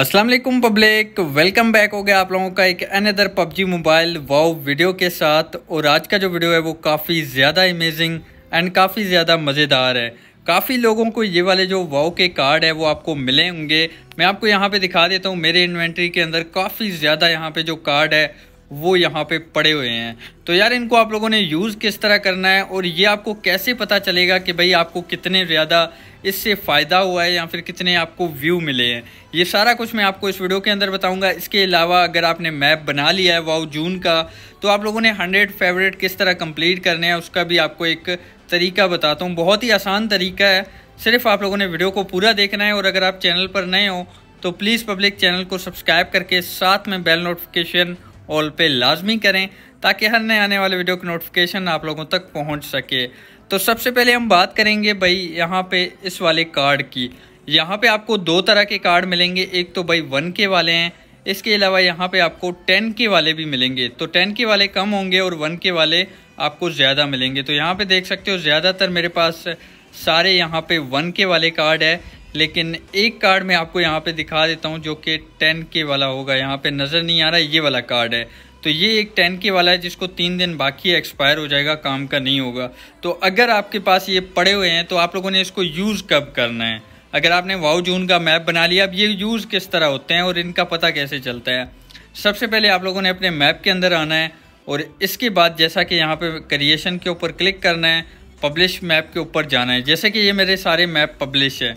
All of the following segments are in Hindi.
अस्सलाम वालेकुम पब्लिक वेलकम बैक हो गया आप लोगों का एक another PUBG mobile wow video के साथ और आज का जो वीडियो है वो काफ़ी ज़्यादा अमेजिंग एंड काफ़ी ज़्यादा मज़ेदार है काफ़ी लोगों को ये वाले जो वाओ के कार्ड है वो आपको मिले होंगे मैं आपको यहाँ पे दिखा देता हूँ मेरे इन्वेंट्री के अंदर काफ़ी ज़्यादा यहाँ पे जो कार्ड है वो यहाँ पे पड़े हुए हैं तो यार इनको आप लोगों ने यूज़ किस तरह करना है और ये आपको कैसे पता चलेगा कि भाई आपको कितने ज़्यादा इससे फ़ायदा हुआ है या फिर कितने आपको व्यू मिले हैं ये सारा कुछ मैं आपको इस वीडियो के अंदर बताऊंगा इसके अलावा अगर आपने मैप बना लिया है वाओ जून का तो आप लोगों ने हंड्रेड फेवरेट किस तरह कंप्लीट करने हैं उसका भी आपको एक तरीका बताता हूँ बहुत ही आसान तरीका है सिर्फ आप लोगों ने वीडियो को पूरा देखना है और अगर आप चैनल पर नए हो तो प्लीज़ पब्लिक चैनल को सब्सक्राइब करके साथ में बेल नोटिफिकेशन ऑल पे लाजमी करें ताकि हर नए आने वाले वीडियो की नोटिफिकेशन आप लोगों तक पहुंच सके तो सबसे पहले हम बात करेंगे भाई यहाँ पे इस वाले कार्ड की यहाँ पे आपको दो तरह के कार्ड मिलेंगे एक तो भाई वन के वाले हैं इसके अलावा यहाँ पे आपको टेन के वाले भी मिलेंगे तो टेन के वाले कम होंगे और वन के वाले आपको ज़्यादा मिलेंगे तो यहाँ पर देख सकते हो ज़्यादातर मेरे पास सारे यहाँ पे वन के वाले कार्ड है लेकिन एक कार्ड मैं आपको यहाँ पे दिखा देता हूँ जो कि टेन के वाला होगा यहाँ पे नज़र नहीं आ रहा ये वाला कार्ड है तो ये एक टेन के वाला है जिसको तीन दिन बाकी एक्सपायर हो जाएगा काम का नहीं होगा तो अगर आपके पास ये पड़े हुए हैं तो आप लोगों ने इसको यूज़ कब करना है अगर आपने वाउ जून का मैप बना लिया अब ये यूज़ किस तरह होते हैं और इनका पता कैसे चलता है सबसे पहले आप लोगों ने अपने मैप के अंदर आना है और इसके बाद जैसा कि यहाँ पे क्रिएशन के ऊपर क्लिक करना है पब्लिश मैप के ऊपर जाना है जैसे कि ये मेरे सारे मैप पब्लिश है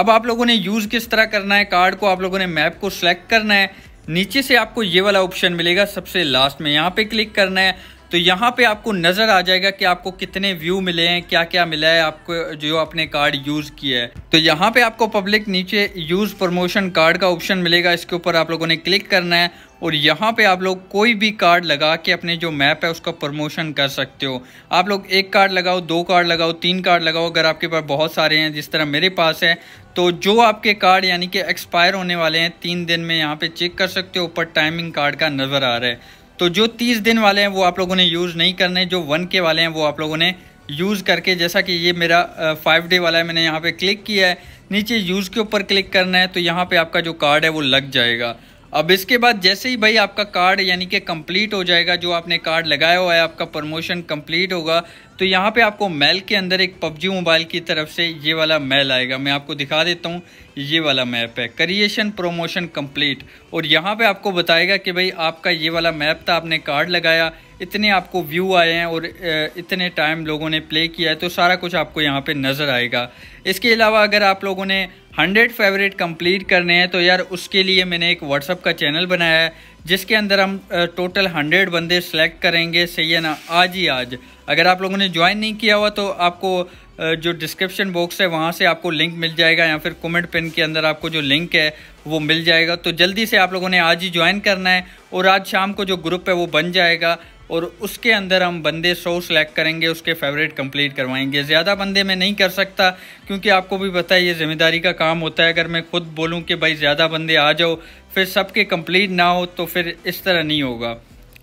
अब आप लोगों ने यूज़ किस तरह करना है कार्ड को आप लोगों ने मैप को सिलेक्ट करना है नीचे से आपको ये वाला ऑप्शन मिलेगा सबसे लास्ट में यहाँ पे क्लिक करना है तो यहाँ पे आपको नज़र आ जाएगा कि आपको कितने व्यू मिले हैं क्या क्या मिला है आपको जो आपने कार्ड यूज़ किया है तो यहाँ पे आपको पब्लिक नीचे यूज़ प्रमोशन कार्ड का ऑप्शन मिलेगा इसके ऊपर आप लोगों ने क्लिक करना है और यहाँ पे आप लोग कोई भी कार्ड लगा के अपने जो मैप है उसका प्रमोशन कर सकते हो आप लोग एक कार्ड लगाओ दो कार्ड लगाओ तीन कार्ड लगाओ अगर आपके पास बहुत सारे हैं जिस तरह मेरे पास है तो जो आपके कार्ड यानी कि एक्सपायर होने वाले हैं तीन दिन में यहाँ पे चेक कर सकते हो ऊपर टाइमिंग कार्ड का नज़र आ रहा है तो जो तीस दिन वाले हैं वो आप लोगों ने यूज़ नहीं करने जो वन के वाले हैं वो आप लोगों ने यूज़ करके जैसा कि ये मेरा फाइव डे वाला है मैंने यहाँ पे क्लिक किया है नीचे यूज़ के ऊपर क्लिक करना है तो यहाँ पे आपका जो कार्ड है वो लग जाएगा अब इसके बाद जैसे ही भाई आपका कार्ड यानी कि कंप्लीट हो जाएगा जो आपने कार्ड लगाया हुआ है आपका प्रमोशन कंप्लीट होगा तो यहाँ पे आपको मेल के अंदर एक पबजी मोबाइल की तरफ से ये वाला मेल आएगा मैं आपको दिखा देता हूँ ये वाला मैप है क्रिएशन प्रोमोशन कंप्लीट और यहाँ पे आपको बताएगा कि भाई आपका ये वाला मैप था आपने कार्ड लगाया इतने आपको व्यू आए हैं और इतने टाइम लोगों ने प्ले किया है तो सारा कुछ आपको यहाँ पे नज़र आएगा इसके अलावा अगर आप लोगों ने 100 फेवरेट कंप्लीट करने हैं तो यार उसके लिए मैंने एक व्हाट्सअप का चैनल बनाया है जिसके अंदर हम टोटल 100 बंदे सेलेक्ट करेंगे सही है ना आज ही आज अगर आप लोगों ने ज्वाइन नहीं किया हुआ तो आपको जो डिस्क्रिप्शन बॉक्स है वहाँ से आपको लिंक मिल जाएगा या फिर कमेंट पिन के अंदर आपको जो लिंक है वो मिल जाएगा तो जल्दी से आप लोगों ने आज ही ज्वाइन करना है और आज शाम को जो ग्रुप है वो बन जाएगा और उसके अंदर हम बंदे सौ सेलेक्ट करेंगे उसके फेवरेट कंप्लीट करवाएंगे ज़्यादा बंदे मैं नहीं कर सकता क्योंकि आपको भी पता है ये जिम्मेदारी का काम होता है अगर मैं खुद बोलूँ कि भाई ज़्यादा बंदे आ जाओ फिर सबके कंप्लीट ना हो तो फिर इस तरह नहीं होगा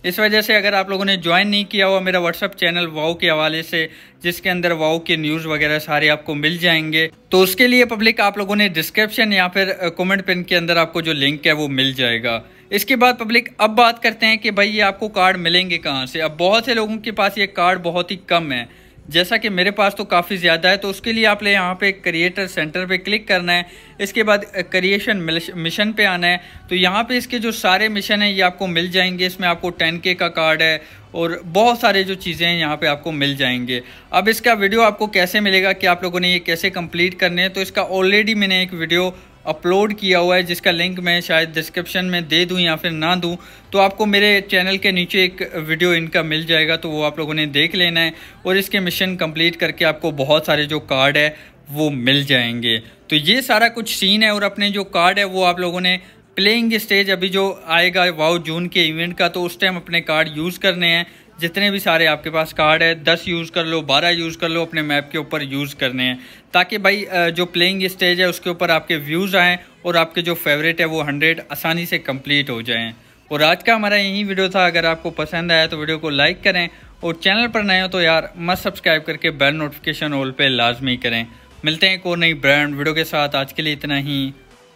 इस वजह से अगर आप लोगों ने ज्वाइन नहीं किया हुआ मेरा व्हाट्सअप चैनल वाओ के हवाले से जिसके अंदर वाओ के न्यूज़ वगैरह सारे आपको मिल जाएंगे तो उसके लिए पब्लिक आप लोगों ने डिस्क्रिप्शन या फिर कमेंट पिन के अंदर आपको जो लिंक है वो मिल जाएगा इसके बाद पब्लिक अब बात करते हैं कि भाई ये आपको कार्ड मिलेंगे कहाँ से अब बहुत से लोगों के पास ये कार्ड बहुत ही कम है जैसा कि मेरे पास तो काफ़ी ज़्यादा है तो उसके लिए आपने यहाँ पे क्रिएटर सेंटर पे क्लिक करना है इसके बाद क्रिएशन मिशन पे आना है तो यहाँ पे इसके जो सारे मिशन हैं ये आपको मिल जाएंगे इसमें आपको 10K का कार्ड है और बहुत सारे जो चीज़ें हैं यहाँ पे आपको मिल जाएंगे अब इसका वीडियो आपको कैसे मिलेगा कि आप लोगों ने ये कैसे कम्प्लीट करने हैं तो इसका ऑलरेडी मैंने एक वीडियो अपलोड किया हुआ है जिसका लिंक मैं शायद डिस्क्रिप्शन में दे दूं या फिर ना दूं तो आपको मेरे चैनल के नीचे एक वीडियो इनका मिल जाएगा तो वो आप लोगों ने देख लेना है और इसके मिशन कंप्लीट करके आपको बहुत सारे जो कार्ड है वो मिल जाएंगे तो ये सारा कुछ सीन है और अपने जो कार्ड है वो आप लोगों ने प्लेइंग स्टेज अभी जो आएगा वाओ जून के इवेंट का तो उस टाइम अपने कार्ड यूज़ करने हैं जितने भी सारे आपके पास कार्ड है दस यूज़ कर लो बारह यूज़ कर लो अपने मैप के ऊपर यूज़ करने हैं ताकि भाई जो प्लेइंग स्टेज है उसके ऊपर आपके व्यूज़ आएँ और आपके जो फेवरेट है वो हंड्रेड आसानी से कम्प्लीट हो जाएँ और आज का हमारा यही वीडियो था अगर आपको पसंद आया तो वीडियो को लाइक करें और चैनल पर नए हो तो यार मत सब्सक्राइब करके बेल नोटिफिकेशन ऑल पे लाजमी करें मिलते हैं एक और नई ब्रांड वीडियो के साथ आज के लिए इतना ही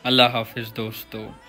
अल्लाह हाफिज़ दोस्तों